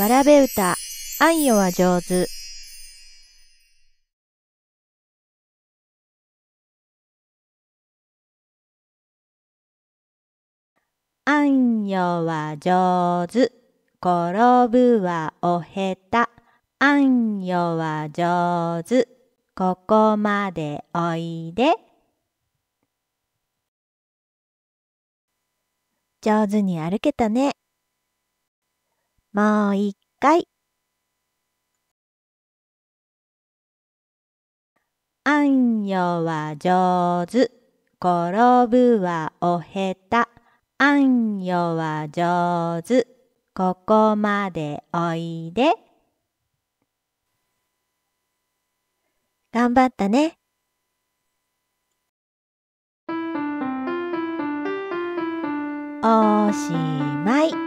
わらべ歌、あんよは上手。あんよは上手。転ぶはおへた。あんよは上手。ここまでおいで。上手に歩けたね。もう一回。あんよは上手。転ぶはおへた。あんよは上手。ここまでおいで。頑張ったね。おしまい。